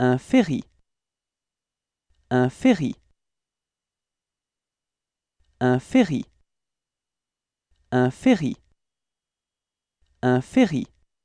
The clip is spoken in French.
Un ferry. Un ferry. Un ferry. Un ferry. Un ferry.